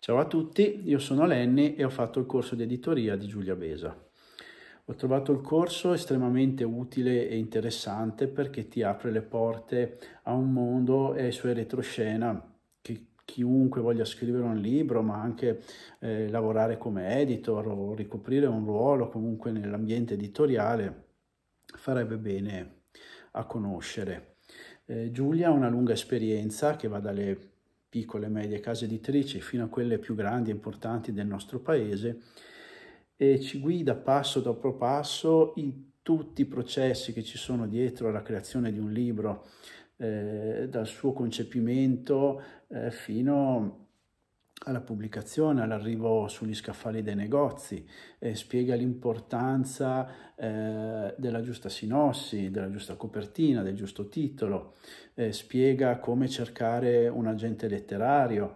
Ciao a tutti, io sono Lenny e ho fatto il corso di editoria di Giulia Besa. Ho trovato il corso estremamente utile e interessante perché ti apre le porte a un mondo e ai suoi retroscena che chiunque voglia scrivere un libro, ma anche eh, lavorare come editor o ricoprire un ruolo comunque nell'ambiente editoriale, farebbe bene a conoscere. Eh, Giulia ha una lunga esperienza che va dalle piccole e medie case editrici fino a quelle più grandi e importanti del nostro paese e ci guida passo dopo passo in tutti i processi che ci sono dietro alla creazione di un libro, eh, dal suo concepimento eh, fino alla pubblicazione, all'arrivo sugli scaffali dei negozi, eh, spiega l'importanza eh, della giusta sinossi, della giusta copertina, del giusto titolo, eh, spiega come cercare un agente letterario,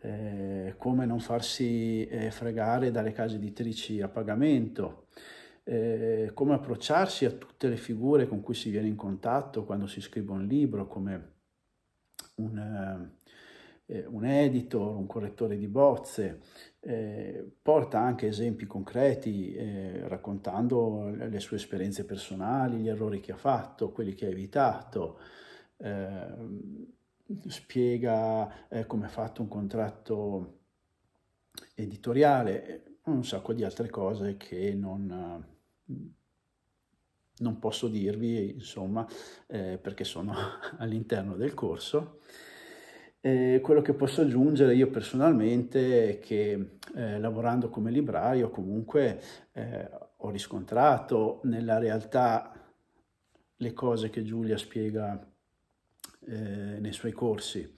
eh, come non farsi eh, fregare dalle case editrici a pagamento, eh, come approcciarsi a tutte le figure con cui si viene in contatto quando si scrive un libro, come un eh, un editor, un correttore di bozze, eh, porta anche esempi concreti eh, raccontando le sue esperienze personali, gli errori che ha fatto, quelli che ha evitato, ehm, spiega eh, come ha fatto un contratto editoriale, eh, un sacco di altre cose che non non posso dirvi, insomma, eh, perché sono all'interno del corso. E quello che posso aggiungere io personalmente è che eh, lavorando come libraio comunque eh, ho riscontrato nella realtà le cose che Giulia spiega eh, nei suoi corsi.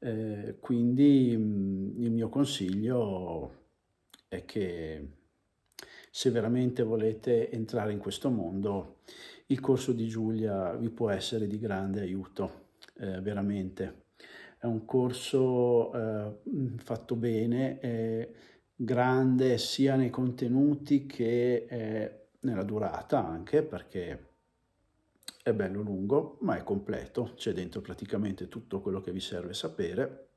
Eh, quindi mh, mm, il mio consiglio è che se veramente volete entrare in questo mondo, il corso di Giulia vi può essere di grande aiuto, eh, veramente è un corso eh, mm, fatto bene, eh, grande sia nei contenuti che eh, nella durata anche perché è bello lungo ma è completo, c'è dentro praticamente tutto quello che vi serve sapere,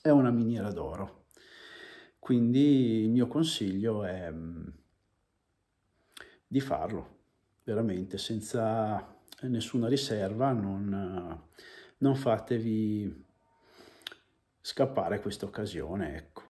è una miniera d'oro. Quindi il mio consiglio è mm, di farlo, veramente, senza nessuna riserva, non, non fatevi scappare questa occasione, ecco.